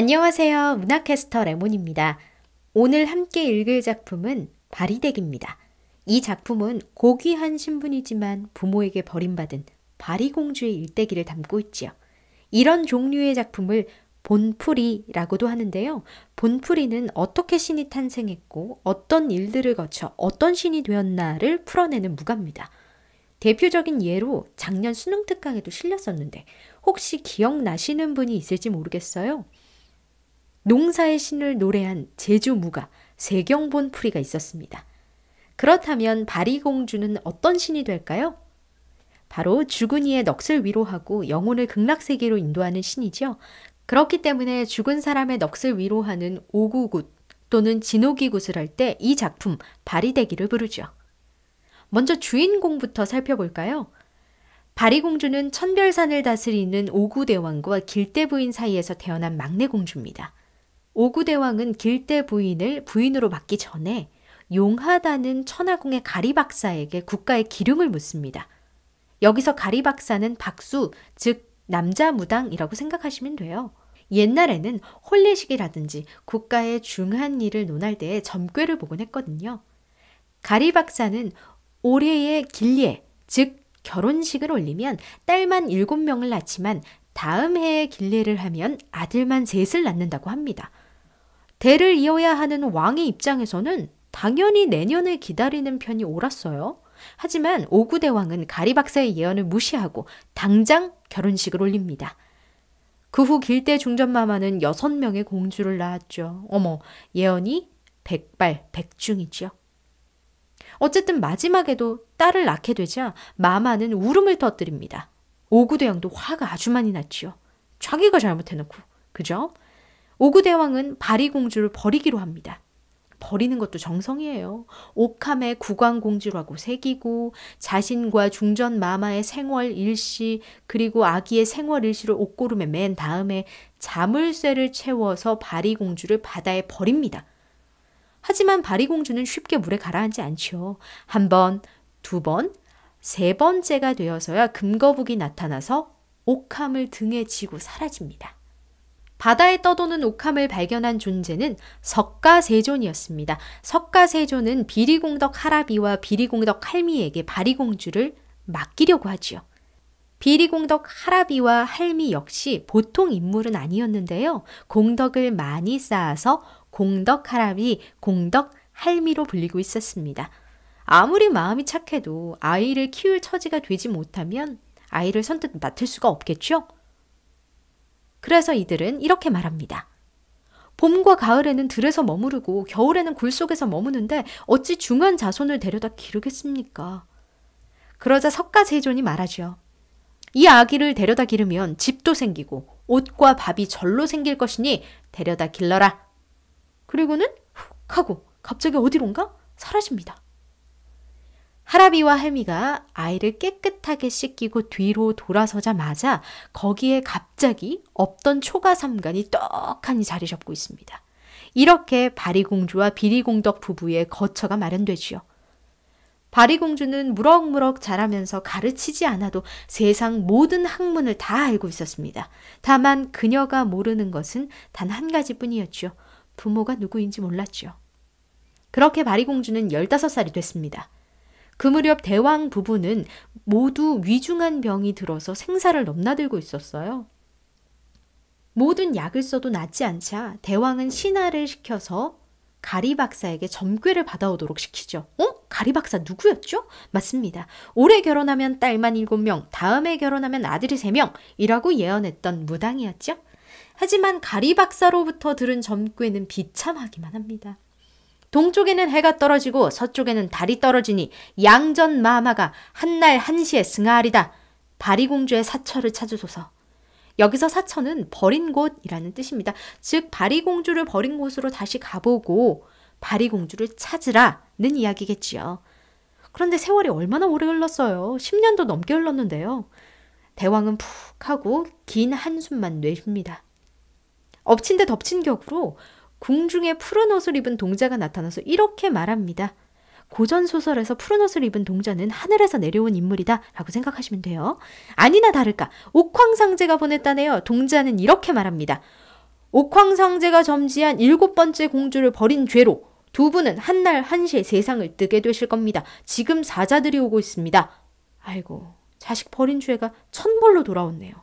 안녕하세요. 문학캐스터 레몬입니다. 오늘 함께 읽을 작품은 바리댁입니다. 이 작품은 고귀한 신분이지만 부모에게 버림받은 바리공주의 일대기를 담고 있지요. 이런 종류의 작품을 본풀이라고도 하는데요. 본풀이는 어떻게 신이 탄생했고 어떤 일들을 거쳐 어떤 신이 되었나를 풀어내는 무가입니다. 대표적인 예로 작년 수능 특강에도 실렸었는데 혹시 기억나시는 분이 있을지 모르겠어요. 농사의 신을 노래한 제주무가 세경본풀이가 있었습니다. 그렇다면 바리공주는 어떤 신이 될까요? 바로 죽은 이의 넋을 위로하고 영혼을 극락세계로 인도하는 신이죠. 그렇기 때문에 죽은 사람의 넋을 위로하는 오구굿 또는 진옥이굿을 할 때 이 작품 바리대기를 부르죠. 먼저 주인공부터 살펴볼까요? 바리공주는 천별산을 다스리는 오구대왕과 길대부인 사이에서 태어난 막내 공주입니다. 오구대왕은 길대 부인을 부인으로 맡기 전에 용하다는 천하궁의 가리박사에게 국가의 기륭을 묻습니다. 여기서 가리박사는 박수, 즉 남자 무당이라고 생각하시면 돼요. 옛날에는 혼례식이라든지 국가의 중한 일을 논할 때에 점괘를 보곤 했거든요. 가리박사는 올해의 길례, 즉 결혼식을 올리면 딸만 7명을 낳지만 다음 해에 길례를 하면 아들만 셋을 낳는다고 합니다. 대를 이어야 하는 왕의 입장에서는 당연히 내년을 기다리는 편이 옳았어요. 하지만 오구 대왕은 가리 박사의 예언을 무시하고 당장 결혼식을 올립니다. 그 후 길대 중전마마는 여섯 명의 공주를 낳았죠. 어머, 예언이 백발 백중이지요. 어쨌든 마지막에도 딸을 낳게 되자 마마는 울음을 터뜨립니다. 오구대왕도 화가 아주 많이 났지요. 자기가 잘못해놓고, 그죠? 오구 대왕은 바리 공주를 버리기로 합니다. 버리는 것도 정성이에요. 옥함의 국왕공주라고 새기고 자신과 중전 마마의 생월 일시 그리고 아기의 생월 일시를 옷고름에 맨 다음에 자물쇠를 채워서 바리공주를 바다에 버립니다. 하지만 바리공주는 쉽게 물에 가라앉지 않죠. 한 번, 두 번, 세 번째가 되어서야 금거북이 나타나서 옥함을 등에 지고 사라집니다. 바다에 떠도는 옥함을 발견한 존재는 석가세존이었습니다. 석가세존은 비리공덕 하라비와 비리공덕 할미에게 바리공주를 맡기려고 하지요. 비리공덕 하라비와 할미 역시 보통 인물은 아니었는데요. 공덕을 많이 쌓아서 공덕 하라비, 공덕 할미로 불리고 있었습니다. 아무리 마음이 착해도 아이를 키울 처지가 되지 못하면 아이를 선뜻 맡을 수가 없겠죠? 그래서 이들은 이렇게 말합니다. 봄과 가을에는 들에서 머무르고 겨울에는 굴 속에서 머무는데 어찌 중한 자손을 데려다 기르겠습니까? 그러자 석가 세존이 말하죠. 이 아기를 데려다 기르면 집도 생기고 옷과 밥이 절로 생길 것이니 데려다 길러라. 그리고는 훅 하고 갑자기 어디론가 사라집니다. 하라비와 해미가 아이를 깨끗하게 씻기고 뒤로 돌아서자마자 거기에 갑자기 없던 초가삼간이 떡하니 자리 잡고 있습니다. 이렇게 바리공주와 비리공덕 부부의 거처가 마련되지요. 바리공주는 무럭무럭 자라면서 가르치지 않아도 세상 모든 학문을 다 알고 있었습니다. 다만 그녀가 모르는 것은 단 한가지뿐이었죠 부모가 누구인지 몰랐죠 그렇게 바리공주는 15살이 됐습니다. 그 무렵 대왕 부부는 모두 위중한 병이 들어서 생사를 넘나들고 있었어요. 모든 약을 써도 낫지 않자 대왕은 신하를 시켜서 가리 박사에게 점괘를 받아오도록 시키죠. 어? 가리 박사 누구였죠? 맞습니다. 올해 결혼하면 딸만 7명, 다음에 결혼하면 아들이 3명이라고 예언했던 무당이었죠. 하지만 가리 박사로부터 들은 점괘는 비참하기만 합니다. 동쪽에는 해가 떨어지고 서쪽에는 달이 떨어지니 양전 마마가 한날 한시에 승하리다 바리공주의 사처를 찾으소서. 여기서 사처는 버린 곳이라는 뜻입니다. 즉 바리공주를 버린 곳으로 다시 가보고 바리공주를 찾으라는 이야기겠지요. 그런데 세월이 얼마나 오래 흘렀어요. 10년도 넘게 흘렀는데요. 대왕은 푹 하고 긴 한숨만 내쉽니다. 엎친 데 덮친 격으로 궁중에 푸른 옷을 입은 동자가 나타나서 이렇게 말합니다. 고전 소설에서 푸른 옷을 입은 동자는 하늘에서 내려온 인물이다라고 생각하시면 돼요. 아니나 다를까 옥황상제가 보냈다네요. 동자는 이렇게 말합니다. 옥황상제가 점지한 일곱 번째 공주를 버린 죄로 두 분은 한날 한시에 세상을 뜨게 되실 겁니다. 지금 사자들이 오고 있습니다. 아이고 자식 버린 죄가 천벌로 돌아왔네요.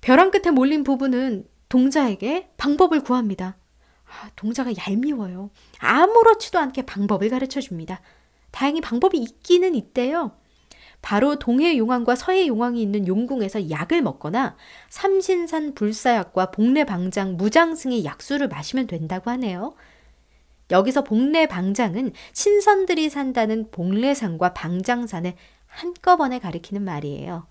벼랑 끝에 몰린 부부는 동자에게 방법을 구합니다. 아, 동자가 얄미워요. 아무렇지도 않게 방법을 가르쳐 줍니다. 다행히 방법이 있기는 있대요. 바로 동해 용왕과 서해 용왕이 있는 용궁에서 약을 먹거나 삼신산 불사약과 복례방장 무장승의 약수를 마시면 된다고 하네요. 여기서 복례방장은 신선들이 산다는 복례산과 방장산을 한꺼번에 가리키는 말이에요.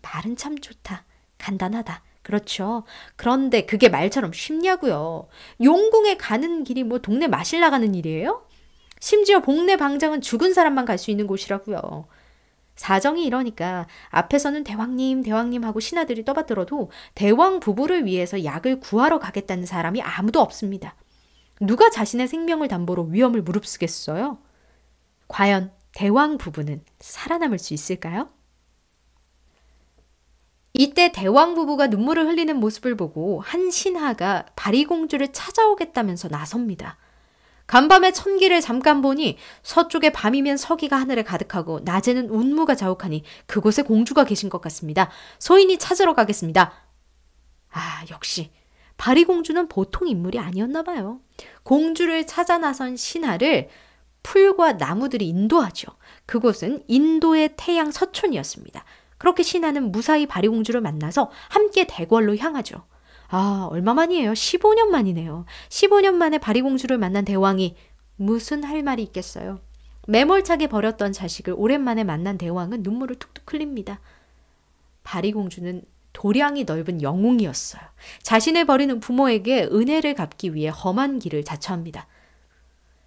말은 참 좋다. 간단하다. 그렇죠. 그런데 그게 말처럼 쉽냐고요. 용궁에 가는 길이 뭐 동네 마실 나가는 일이에요? 심지어 복내 방장은 죽은 사람만 갈 수 있는 곳이라고요. 사정이 이러니까 앞에서는 대왕님, 대왕님 하고 신하들이 떠받들어도 대왕 부부를 위해서 약을 구하러 가겠다는 사람이 아무도 없습니다. 누가 자신의 생명을 담보로 위험을 무릅쓰겠어요? 과연 대왕 부부는 살아남을 수 있을까요? 이때 대왕 부부가 눈물을 흘리는 모습을 보고 한 신하가 바리공주를 찾아오겠다면서 나섭니다. 간밤에 천기를 잠깐 보니 서쪽에 밤이면 서기가 하늘에 가득하고 낮에는 운무가 자욱하니 그곳에 공주가 계신 것 같습니다. 소인이 찾으러 가겠습니다. 아, 역시 바리공주는 보통 인물이 아니었나 봐요. 공주를 찾아 나선 신하를 풀과 나무들이 인도하죠. 그곳은 인도의 태양 서촌이었습니다. 그렇게 신하는 무사히 바리공주를 만나서 함께 대궐로 향하죠. 아, 얼마만이에요? 15년 만이네요. 15년 만에 바리공주를 만난 대왕이 무슨 할 말이 있겠어요? 매몰차게 버렸던 자식을 오랜만에 만난 대왕은 눈물을 툭툭 흘립니다. 바리공주는 도량이 넓은 영웅이었어요. 자신을 버리는 부모에게 은혜를 갚기 위해 험한 길을 자처합니다.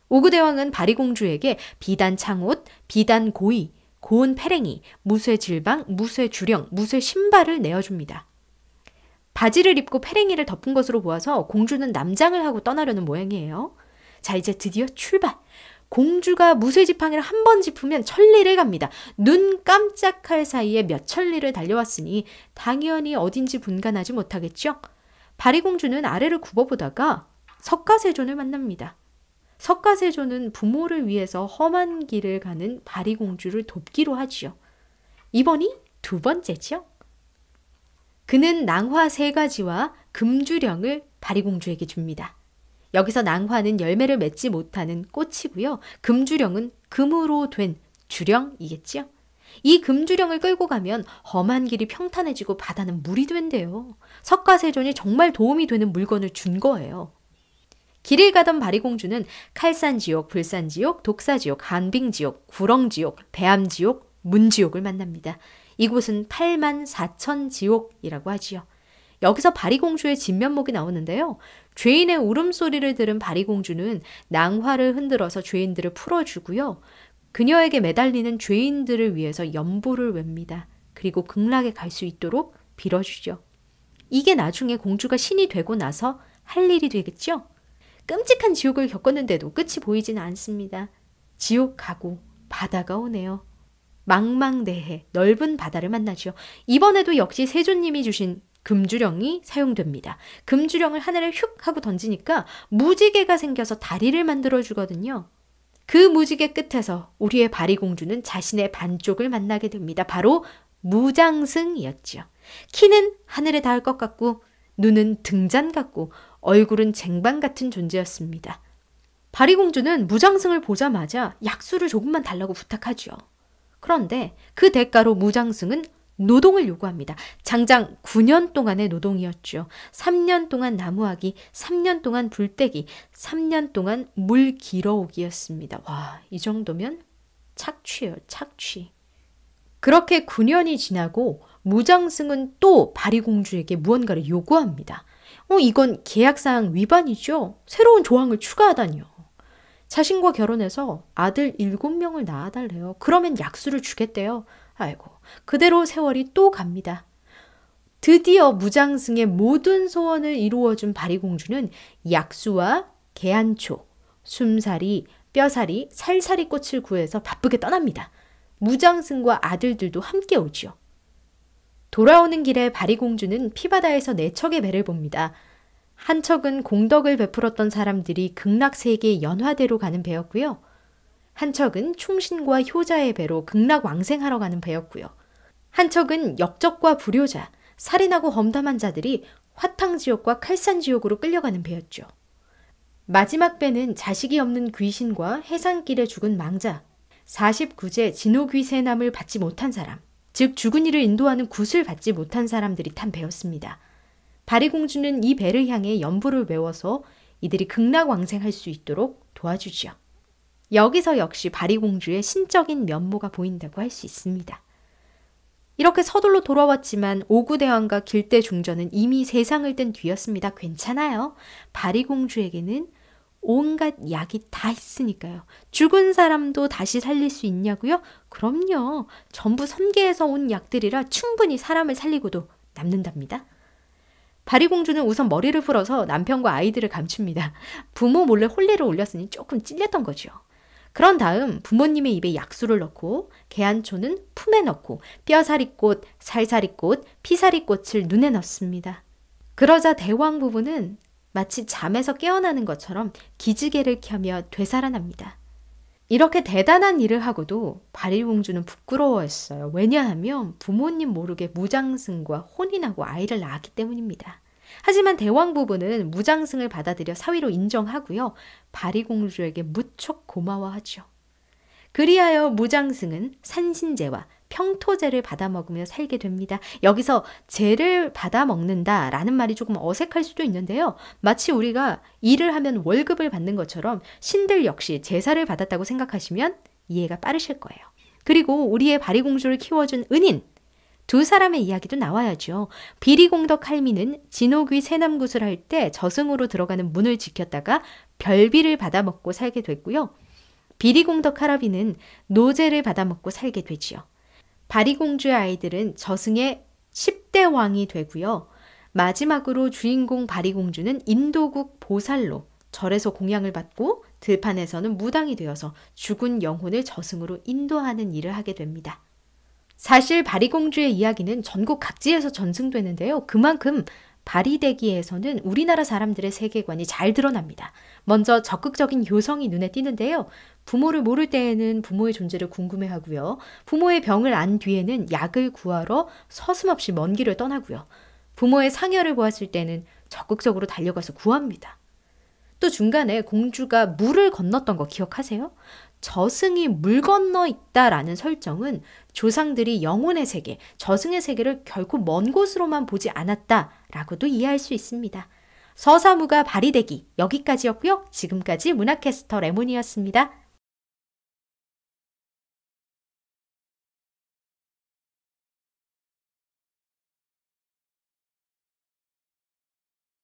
오구대왕은 바리공주에게 비단 창옷, 비단 고이, 고운 패랭이, 무쇠 질방, 무쇠 주령, 무쇠 신발을 내어줍니다. 바지를 입고 패랭이를 덮은 것으로 보아서 공주는 남장을 하고 떠나려는 모양이에요. 자, 이제 드디어 출발! 공주가 무쇠지팡이를 한 번 짚으면 천리를 갑니다. 눈 깜짝할 사이에 몇 천리를 달려왔으니 당연히 어딘지 분간하지 못하겠죠? 바리공주는 아래를 굽어보다가 석가세존을 만납니다. 석가세조는 부모를 위해서 험한 길을 가는 바리공주를 돕기로 하지요. 이번이 두 번째지요. 그는 낭화 세 가지와 금주령을 바리공주에게 줍니다. 여기서 낭화는 열매를 맺지 못하는 꽃이고요. 금주령은 금으로 된 주령이겠지요. 이 금주령을 끌고 가면 험한 길이 평탄해지고 바다는 물이 된대요. 석가세존이 정말 도움이 되는 물건을 준 거예요. 길을 가던 바리공주는 칼산지옥, 불산지옥, 독사지옥, 한빙지옥, 구렁지옥, 배암지옥, 문지옥을 만납니다. 이곳은 8만 4천 지옥이라고 하지요. 여기서 바리공주의 진면목이 나오는데요. 죄인의 울음소리를 들은 바리공주는 낭화를 흔들어서 죄인들을 풀어주고요. 그녀에게 매달리는 죄인들을 위해서 연보를 웹니다. 그리고 극락에 갈 수 있도록 빌어주죠. 이게 나중에 공주가 신이 되고 나서 할 일이 되겠죠? 끔찍한 지옥을 겪었는데도 끝이 보이지는 않습니다. 지옥 가고 바다가 오네요. 망망대해 넓은 바다를 만나죠. 이번에도 역시 세조님이 주신 금주령이 사용됩니다. 금주령을 하늘에 휙 하고 던지니까 무지개가 생겨서 다리를 만들어 주거든요. 그 무지개 끝에서 우리의 바리공주는 자신의 반쪽을 만나게 됩니다. 바로 무장승이었지 키는 하늘에 닿을 것 같고 눈은 등잔 같고 얼굴은 쟁반 같은 존재였습니다. 바리공주는 무장승을 보자마자 약수를 조금만 달라고 부탁하죠 그런데 그 대가로 무장승은 노동을 요구합니다. 장장 9년 동안의 노동이었죠. 3년 동안 나무하기, 3년 동안 불떼기, 3년 동안 물 길어오기였습니다. 와, 이 정도면 착취예요, 착취. 그렇게 9년이 지나고 무장승은 또 바리공주에게 무언가를 요구합니다. 어, 이건 계약사항 위반이죠. 새로운 조항을 추가하다니요. 자신과 결혼해서 아들 7명을 낳아달래요. 그러면 약수를 주겠대요. 아이고, 그대로 세월이 또 갑니다. 드디어 무장승의 모든 소원을 이루어준 바리공주는 약수와 계안초, 숨살이, 뼈살이, 살살이 꽃을 구해서 바쁘게 떠납니다. 무장승과 아들들도 함께 오지요. 돌아오는 길에 바리공주는 피바다에서 네 척의 배를 봅니다. 한 척은 공덕을 베풀었던 사람들이 극락세계 연화대로 가는 배였고요. 한 척은 충신과 효자의 배로 극락 왕생하러 가는 배였고요. 한 척은 역적과 불효자, 살인하고 험담한 자들이 화탕지옥과 칼산지옥으로 끌려가는 배였죠. 마지막 배는 자식이 없는 귀신과 해산길에 죽은 망자, 49제 진호귀세남을 받지 못한 사람, 즉 죽은 이를 인도하는 굿을 받지 못한 사람들이 탄 배였습니다. 바리 공주는 이 배를 향해 연부를 외워서 이들이 극락왕생할 수 있도록 도와주지요. 여기서 역시 바리 공주의 신적인 면모가 보인다고 할 수 있습니다. 이렇게 서둘러 돌아왔지만 오구대왕과 길대 중전은 이미 세상을 뜬 뒤였습니다. 괜찮아요. 바리 공주에게는 온갖 약이 다 있으니까요. 죽은 사람도 다시 살릴 수 있냐고요? 그럼요. 전부 섬계에서 온 약들이라 충분히 사람을 살리고도 남는답니다. 바리공주는 우선 머리를 풀어서 남편과 아이들을 감춥니다. 부모 몰래 혼례를 올렸으니 조금 찔렸던 거죠. 그런 다음 부모님의 입에 약수를 넣고 개안초는 품에 넣고 뼈사리꽃, 살사리꽃, 피사리꽃을 눈에 넣습니다. 그러자 대왕 부부는 마치 잠에서 깨어나는 것처럼 기지개를 켜며 되살아납니다. 이렇게 대단한 일을 하고도 바리공주는 부끄러워했어요. 왜냐하면 부모님 모르게 무장승과 혼인하고 아이를 낳았기 때문입니다. 하지만 대왕 부부는 무장승을 받아들여 사위로 인정하고요. 바리공주에게 무척 고마워하죠. 그리하여 무장승은 산신제와 평토제를 받아 먹으며 살게 됩니다. 여기서 제를 받아 먹는다 라는 말이 조금 어색할 수도 있는데요. 마치 우리가 일을 하면 월급을 받는 것처럼 신들 역시 제사를 받았다고 생각하시면 이해가 빠르실 거예요. 그리고 우리의 바리공주를 키워준 은인, 두 사람의 이야기도 나와야죠. 비리공덕 할미는 진옥이 세남굿을 할 때 저승으로 들어가는 문을 지켰다가 별비를 받아먹고 살게 됐고요. 비리공덕 할아비는 노제를 받아먹고 살게 되지요. 바리공주의 아이들은 저승의 10대 왕이 되고요. 마지막으로 주인공 바리공주는 인도국 보살로 절에서 공양을 받고 들판에서는 무당이 되어서 죽은 영혼을 저승으로 인도하는 일을 하게 됩니다. 사실 바리공주의 이야기는 전국 각지에서 전승되는데요. 그만큼 발휘되기에서는 우리나라 사람들의 세계관이 잘 드러납니다. 먼저 적극적인 요성이 눈에 띄는데요. 부모를 모를 때에는 부모의 존재를 궁금해 하고요. 부모의 병을 안 뒤에는 약을 구하러 서슴없이 먼 길을 떠나고요. 부모의 상여를 보았을 때는 적극적으로 달려가서 구합니다. 또 중간에 공주가 물을 건넜던 거 기억하세요? 저승이 물 건너 있다라는 설정은 조상들이 영혼의 세계, 저승의 세계를 결코 먼 곳으로만 보지 않았다라고도 이해할 수 있습니다. 서사무가 발휘되기 여기까지였고요. 지금까지 문학캐스터 레몬이었습니다.